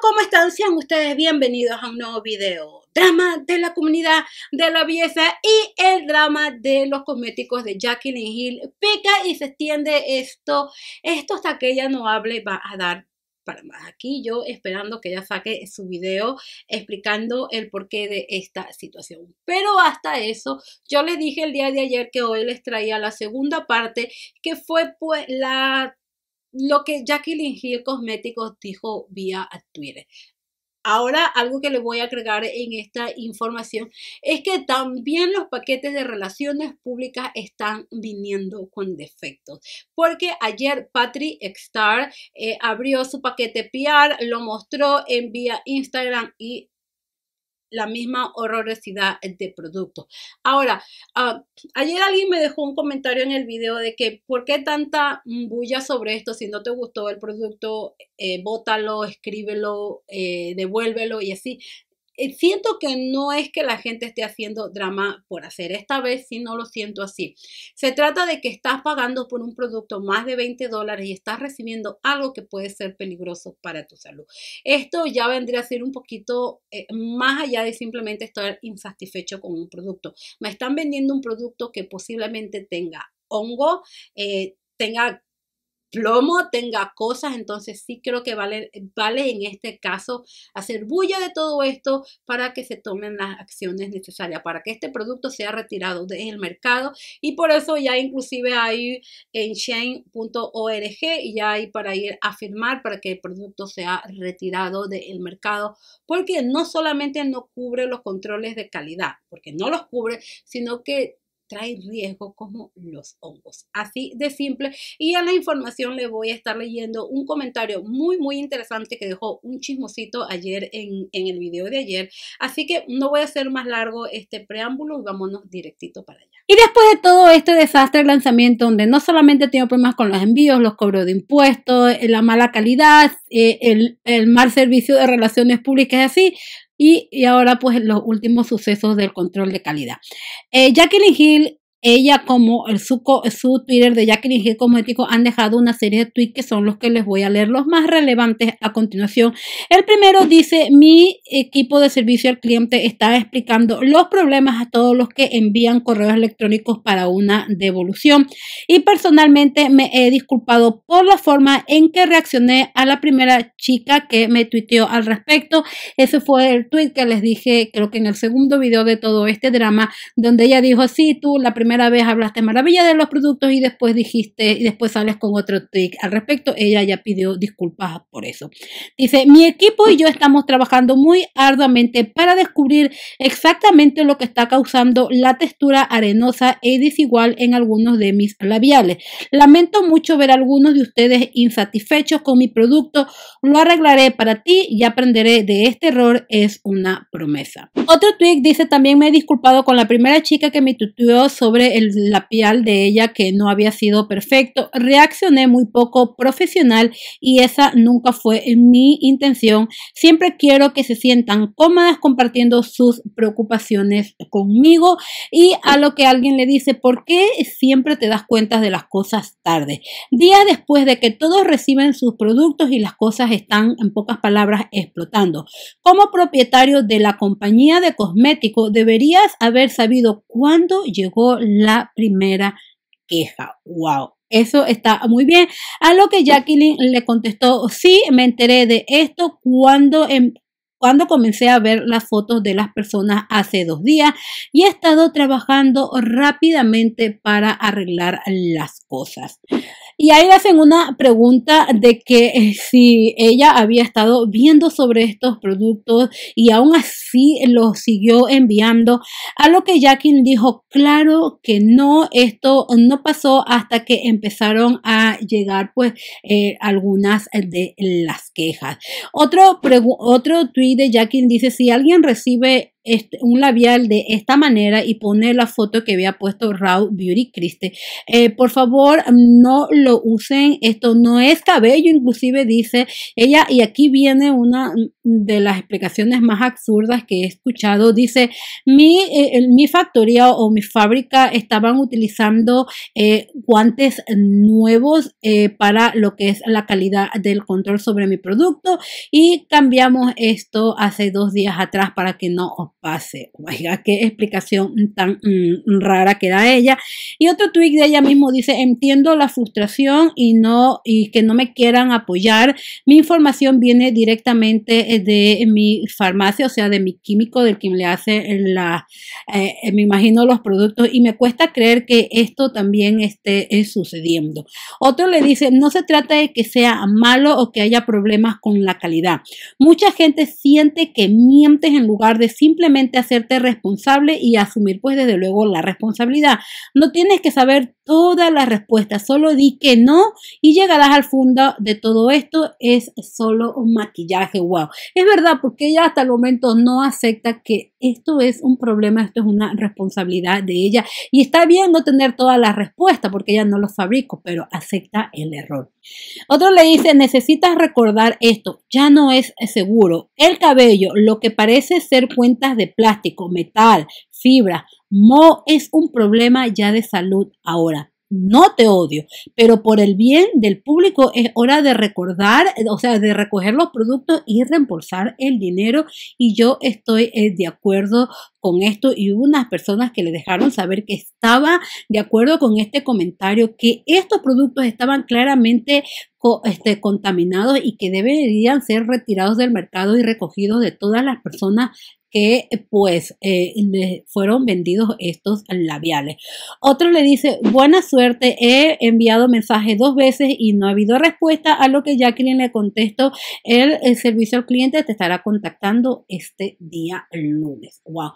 ¿cómo están? Sean ustedes bienvenidos a un nuevo video. Drama de la comunidad de la vieja y el drama de los cosméticos de Jacqueline Hill. Pica y se extiende esto, esto hasta que ella no hable va a dar para más. Aquí yo esperando que ella saque su video explicando el porqué de esta situación. Pero hasta eso, yo les dije el día de ayer que hoy les traía la segunda parte, que fue pues la lo que Jacqueline Hill Cosméticos dijo vía Twitter. Ahora, algo que le voy a agregar en esta información es que también los paquetes de relaciones públicas están viniendo con defectos, porque ayer Patrick Starr eh, abrió su paquete PR, lo mostró en vía Instagram y la misma horrorosidad de producto. Ahora, ah, ayer alguien me dejó un comentario en el video de que, ¿por qué tanta bulla sobre esto? Si no te gustó el producto, eh, bótalo, escríbelo, eh, devuélvelo y así. Eh, siento que no es que la gente esté haciendo drama por hacer. Esta vez si no lo siento así. Se trata de que estás pagando por un producto más de 20 dólares y estás recibiendo algo que puede ser peligroso para tu salud. Esto ya vendría a ser un poquito eh, más allá de simplemente estar insatisfecho con un producto. Me están vendiendo un producto que posiblemente tenga hongo, eh, tenga plomo, tenga cosas, entonces sí creo que vale, vale en este caso hacer bulla de todo esto para que se tomen las acciones necesarias, para que este producto sea retirado del mercado y por eso ya inclusive hay en chain.org y ya hay para ir a firmar para que el producto sea retirado del mercado, porque no solamente no cubre los controles de calidad, porque no los cubre, sino que trae riesgo como los hongos. Así de simple. Y a la información le voy a estar leyendo un comentario muy, muy interesante que dejó un chismosito ayer en, en el video de ayer. Así que no voy a hacer más largo este preámbulo y vámonos directito para allá. Y después de todo este desastre de lanzamiento, donde no solamente tengo problemas con los envíos, los cobros de impuestos, la mala calidad, eh, el, el mal servicio de relaciones públicas y así, y, ahora pues los últimos sucesos del control de calidad. Eh, Jacqueline Hill ella como el, su, su Twitter de Jacqueline Hill cosmético han dejado una serie de tweets que son los que les voy a leer los más relevantes a continuación. El primero dice, mi equipo de servicio al cliente está explicando los problemas a todos los que envían correos electrónicos para una devolución y personalmente me he disculpado por la forma en que reaccioné a la primera chica que me tuiteó al respecto. Ese fue el tweet que les dije creo que en el segundo video de todo este drama donde ella dijo, sí, tú la primera vez hablaste maravilla de los productos y después dijiste y después sales con otro tweet al respecto. Ella ya pidió disculpas por eso. Dice, mi equipo y yo estamos trabajando muy arduamente para descubrir exactamente lo que está causando la textura arenosa e desigual en algunos de mis labiales. Lamento mucho ver a algunos de ustedes insatisfechos con mi producto. Lo arreglaré para ti y aprenderé de este error. Es una promesa. Otro tweet dice también me he disculpado con la primera chica que me tutuó sobre el, lapial de ella que no había sido perfecto. Reaccioné muy poco profesional y esa nunca fue mi intención. Siempre quiero que se sientan cómodas compartiendo sus preocupaciones conmigo y a lo que alguien le dice, ¿por qué siempre te das cuenta de las cosas tarde? Día después de que todos reciben sus productos y las cosas están, en pocas palabras, explotando. Como propietario de la compañía de cosméticos, deberías haber sabido cuándo llegó la primera queja. ¡Wow! Eso está muy bien. A lo que Jacqueline le contestó, sí, me enteré de esto cuando, em, cuando comencé a ver las fotos de las personas hace dos días y he estado trabajando rápidamente para arreglar las cosas. Y ahí le hacen una pregunta de que eh, si ella había estado viendo sobre estos productos y aún así los siguió enviando, a lo que Jackie dijo, claro que no, esto no pasó hasta que empezaron a llegar pues eh, algunas de las quejas. Otro, otro tweet de Jackie dice, si alguien recibe este, un labial de esta manera y poner la foto que había puesto Raw Beauty Christie. Eh, por favor, no lo usen. Esto no es cabello, inclusive dice ella. Y aquí viene una de las explicaciones más absurdas que he escuchado. Dice, mi, eh, mi factoría o mi fábrica estaban utilizando eh, guantes nuevos para lo que es la calidad del control sobre mi producto y cambiamos esto hace dos días atrás para que no os pase. Oiga, qué explicación tan mm, rara que da ella. Y otro tweet de ella mismo dice, entiendo la frustración y, no, y que no me quieran apoyar. Mi información viene directamente eh, de mi farmacia, o sea, de mi químico, del quien le hace la, eh, eh, me imagino, los productos. Y me cuesta creer que esto también esté sucediendo. Otro le dice, no se trata de que sea malo o que haya problemas con la calidad. Mucha gente siente que mientes en lugar de simplemente hacerte responsable y asumir pues desde luego la responsabilidad. No tienes que saber todas las respuestas, solo di que no y llegarás al fondo de todo esto. Es solo un maquillaje, wow. Es verdad, porque ella hasta el momento no acepta que esto es un problema, esto es una responsabilidad de ella y está bien no tener todas las respuestas porque ella no lo fabrico, pero acepta el error. Otro le dice, necesitas recordar esto, ya no es seguro. El cabello, lo que parece ser cuentas de de plástico, metal, fibra. Mo es un problema ya de salud ahora. No te odio, pero por el bien del público es hora de recordar, o sea, de recoger los productos y reembolsar el dinero. Y yo estoy eh, de acuerdo con esto y hubo unas personas que le dejaron saber que estaba de acuerdo con este comentario, que estos productos estaban claramente este, contaminados y que deberían ser retirados del mercado y recogidos de todas las personas que pues le eh, fueron vendidos estos labiales. Otro le dice, buena suerte, he enviado mensaje dos veces y no ha habido respuesta, a lo que Jacqueline le contestó, el servicio al cliente te estará contactando este día lunes. Wow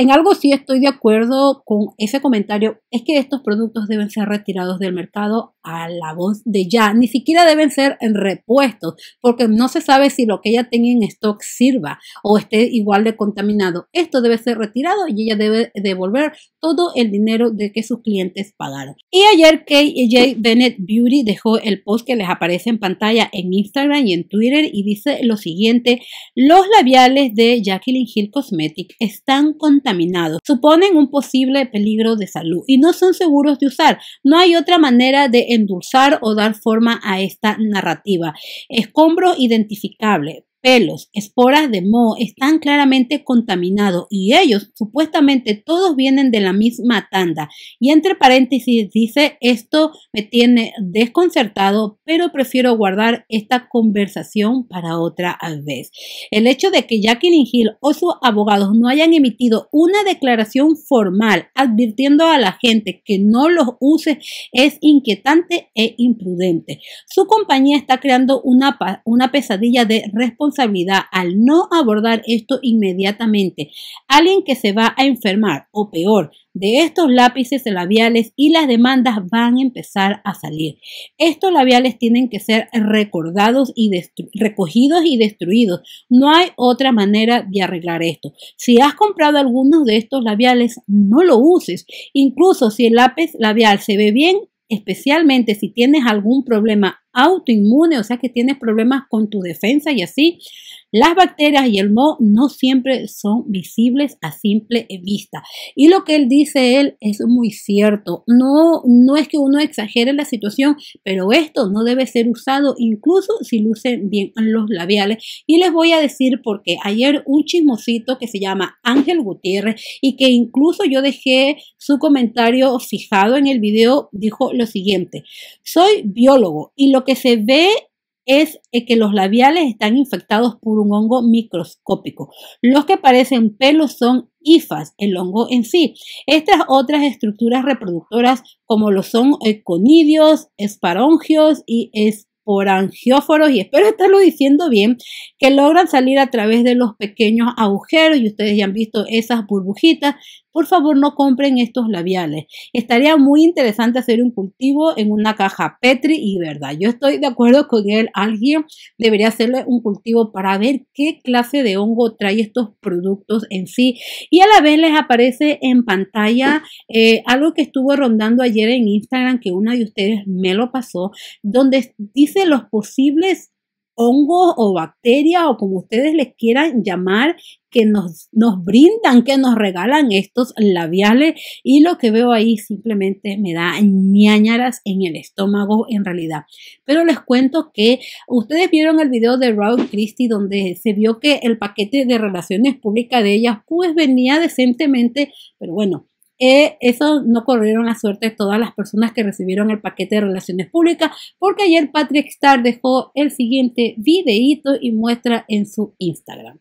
en algo sí estoy de acuerdo con ese comentario, es que estos productos deben ser retirados del mercado a la voz de ya, ni siquiera deben ser en repuestos, porque no se sabe si lo que ella tenga en stock sirva o esté igual de contaminado. Esto debe ser retirado y ella debe devolver todo el dinero de que sus clientes pagaron. Y ayer KJ Bennett Beauty dejó el post que les aparece en pantalla en Instagram y en Twitter y dice lo siguiente, los labiales de Jacqueline Hill Cosmetic están contaminados suponen un posible peligro de salud y no son seguros de usar. No hay otra manera de endulzar o dar forma a esta narrativa. Escombro identificable, pelos, esporas de moho están claramente contaminados y ellos supuestamente todos vienen de la misma tanda. Y entre paréntesis dice, esto me tiene desconcertado, pero prefiero guardar esta conversación para otra vez. El hecho de que Jacqueline Hill o sus abogados no hayan emitido una declaración formal advirtiendo a la gente que no los use es inquietante e imprudente. Su compañía está creando una, una pesadilla de responsabilidad responsabilidad al no abordar esto inmediatamente. Alguien que se va a enfermar o peor de estos lápices labiales y las demandas van a empezar a salir. Estos labiales tienen que ser recordados y recogidos y destruidos. No hay otra manera de arreglar esto. Si has comprado algunos de estos labiales, no lo uses. Incluso si el lápiz labial se ve bien, especialmente si tienes algún problema autoinmune, o sea que tienes problemas con tu defensa y así. Las bacterias y el mo no siempre son visibles a simple vista. Y lo que él dice él es muy cierto. No, no es que uno exagere la situación, pero esto no debe ser usado incluso si lucen bien los labiales. Y les voy a decir por qué. ayer un chismosito que se llama Ángel Gutiérrez y que incluso yo dejé su comentario fijado en el video dijo lo siguiente. Soy biólogo y lo que se ve es eh, que los labiales están infectados por un hongo microscópico. Los que parecen pelos son hifas, el hongo en sí. Estas otras estructuras reproductoras, como lo son eh, conidios, esparongios y esporangióforos, y espero estarlo diciendo bien, que logran salir a través de los pequeños agujeros, y ustedes ya han visto esas burbujitas por favor, no compren estos labiales. Estaría muy interesante hacer un cultivo en una caja Petri y verdad. Yo estoy de acuerdo con él. Alguien debería hacerle un cultivo para ver qué clase de hongo trae estos productos en sí. Y a la vez les aparece en pantalla eh, algo que estuvo rondando ayer en Instagram, que una de ustedes me lo pasó, donde dice los posibles hongos o bacterias o como ustedes les quieran llamar que nos, nos brindan, que nos regalan estos labiales y lo que veo ahí simplemente me da ñañaras en el estómago en realidad. Pero les cuento que ustedes vieron el video de Raúl Christie donde se vio que el paquete de relaciones públicas de ellas pues venía decentemente, pero bueno, eso no corrieron la suerte de todas las personas que recibieron el paquete de relaciones públicas, porque ayer Patrick Star dejó el siguiente videíto y muestra en su Instagram.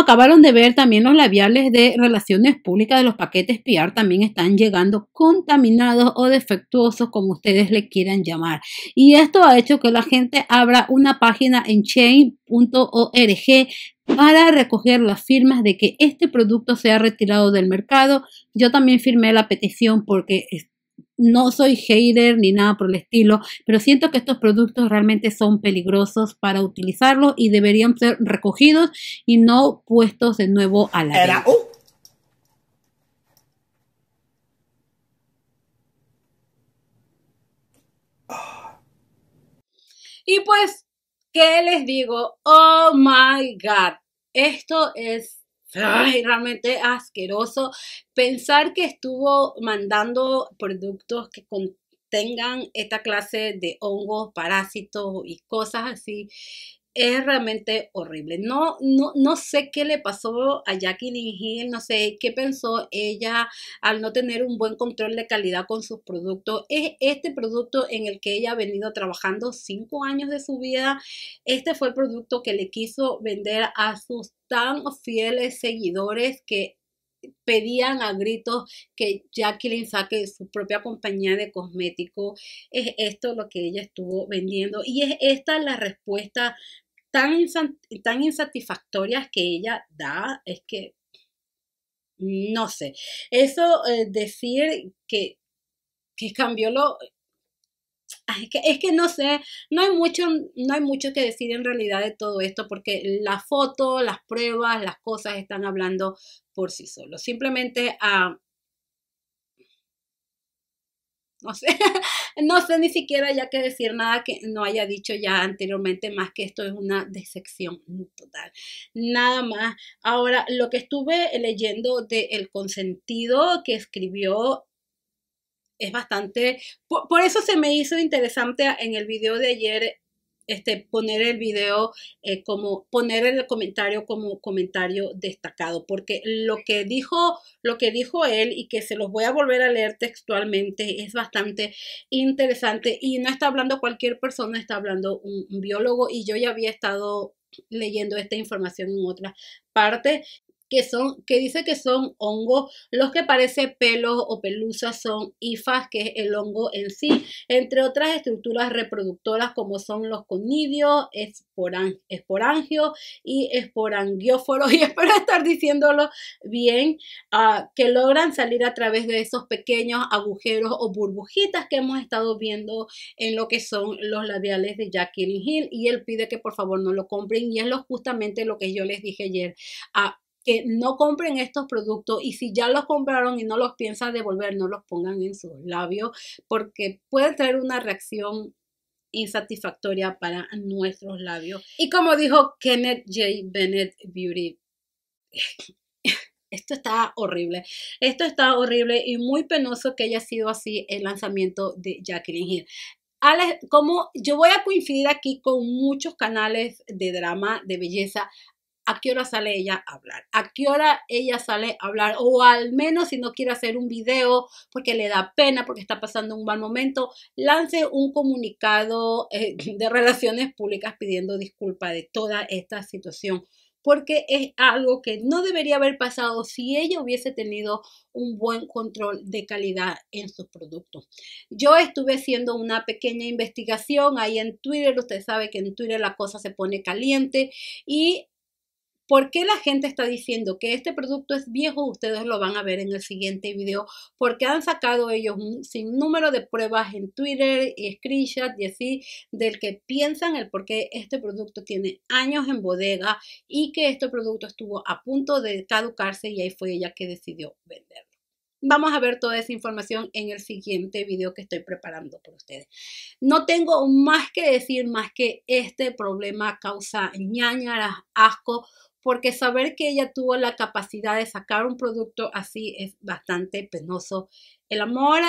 acabaron de ver, también los labiales de relaciones públicas de los paquetes PR también están llegando contaminados o defectuosos, como ustedes le quieran llamar. Y esto ha hecho que la gente abra una página en chain.org para recoger las firmas de que este producto sea retirado del mercado. Yo también firmé la petición porque no soy hater ni nada por el estilo, pero siento que estos productos realmente son peligrosos para utilizarlos y deberían ser recogidos y no puestos de nuevo a la Era, Y pues, ¿qué les digo? Oh my God, esto es ay, realmente asqueroso. Pensar que estuvo mandando productos que contengan esta clase de hongos, parásitos y cosas así es realmente horrible. No, no, no sé qué le pasó a Jacqueline Hill, no sé qué pensó ella al no tener un buen control de calidad con sus productos. Es este producto en el que ella ha venido trabajando cinco años de su vida. Este fue el producto que le quiso vender a sus tan fieles seguidores que pedían a gritos que Jacqueline saque su propia compañía de cosméticos. Es esto lo que ella estuvo vendiendo y es esta la respuesta tan, insatisfactorias que ella da, es que no sé. Eso eh, decir que, cambió lo... Es que, es que, no sé, no hay, mucho, no hay mucho que decir en realidad de todo esto porque la foto, las pruebas, las cosas están hablando por sí solos. Simplemente a, ah, no sé, no sé ni siquiera ya que decir nada que no haya dicho ya anteriormente, más que esto es una decepción total. Nada más. Ahora, lo que estuve leyendo de El Consentido que escribió es bastante, por, por eso se me hizo interesante en el video de ayer este, poner el video eh, como, poner el comentario como comentario destacado, porque lo que dijo, lo que dijo él y que se los voy a volver a leer textualmente es bastante interesante y no está hablando cualquier persona, está hablando un, un biólogo y yo ya había estado leyendo esta información en otra parte que, son, que dice que son hongos, los que parece pelos o pelusas son ifas, que es el hongo en sí, entre otras estructuras reproductoras como son los conidios, esporangios y esporangióforos, y espero estar diciéndolo bien, ah, que logran salir a través de esos pequeños agujeros o burbujitas que hemos estado viendo en lo que son los labiales de Jackie Hill, y él pide que por favor no lo compren, y es justamente lo que yo les dije ayer. a no compren estos productos y si ya los compraron y no los piensan devolver, no los pongan en sus labios porque puede traer una reacción insatisfactoria para nuestros labios. Y como dijo Kenneth J. Bennett Beauty, esto está horrible. Esto está horrible y muy penoso que haya sido así el lanzamiento de Jacqueline Hill. Alex, como yo voy a coincidir aquí con muchos canales de drama, de belleza, a qué hora sale ella a hablar, a qué hora ella sale a hablar, o al menos si no quiere hacer un video porque le da pena, porque está pasando un mal momento, lance un comunicado eh, de relaciones públicas pidiendo disculpa de toda esta situación porque es algo que no debería haber pasado si ella hubiese tenido un buen control de calidad en sus productos. Yo estuve haciendo una pequeña investigación ahí en Twitter, usted sabe que en Twitter la cosa se pone caliente y ¿Por qué la gente está diciendo que este producto es viejo? Ustedes lo van a ver en el siguiente video porque han sacado ellos un sinnúmero de pruebas en Twitter y screenshots y así del que piensan el por qué este producto tiene años en bodega y que este producto estuvo a punto de caducarse y ahí fue ella que decidió venderlo. Vamos a ver toda esa información en el siguiente video que estoy preparando por ustedes. No tengo más que decir más que este problema causa ñañaras, asco, porque saber que ella tuvo la capacidad de sacar un producto así es bastante penoso. El amor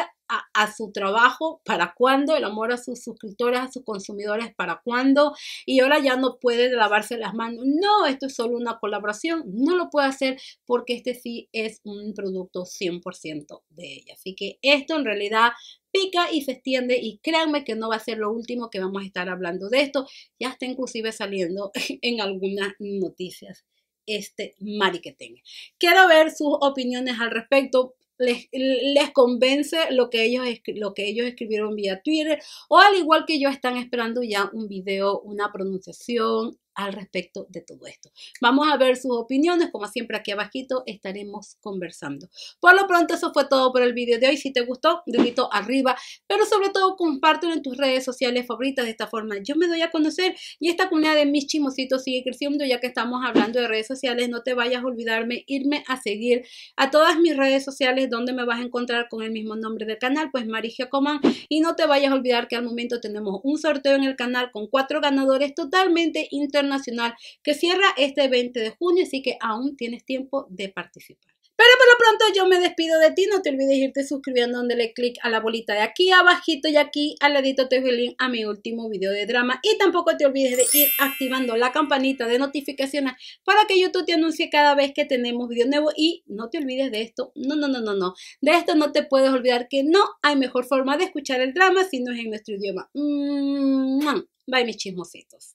a, su trabajo, ¿para cuándo? El amor a sus suscriptores, a sus consumidores, ¿para cuándo? Y ahora ya no puede lavarse las manos. No, esto es solo una colaboración. No lo puede hacer porque este sí es un producto 100% de ella. Así que esto en realidad pica y se extiende y créanme que no va a ser lo último que vamos a estar hablando de esto, ya está inclusive saliendo en algunas noticias este mariquetengue. Quiero ver sus opiniones al respecto. Les, les, convence lo que, ellos, lo que ellos escribieron vía Twitter o al igual que yo están esperando ya un video, una pronunciación, al respecto de todo esto. Vamos a ver sus opiniones, como siempre aquí abajito estaremos conversando. Por lo pronto eso fue todo por el video de hoy. Si te gustó, dedito arriba, pero sobre todo compártelo en tus redes sociales favoritas de esta forma. Yo me doy a conocer y esta comunidad de mis chimositos sigue creciendo ya que estamos hablando de redes sociales. No te vayas a olvidarme irme a seguir a todas mis redes sociales donde me vas a encontrar con el mismo nombre del canal, pues Marija Coman. Y no te vayas a olvidar que al momento tenemos un sorteo en el canal con cuatro ganadores totalmente internos Nacional que cierra este 20 de junio, así que aún tienes tiempo de participar. Pero por lo pronto yo me despido de ti, no te olvides irte suscribiendo donde le clic a la bolita de aquí abajito y aquí al ladito te dejo el link a mi último video de drama y tampoco te olvides de ir activando la campanita de notificaciones para que YouTube te anuncie cada vez que tenemos video nuevo y no te olvides de esto, no, no, no, no, no, de esto no te puedes olvidar que no hay mejor forma de escuchar el drama si no es en nuestro idioma. Mm, Bye mis chismositos.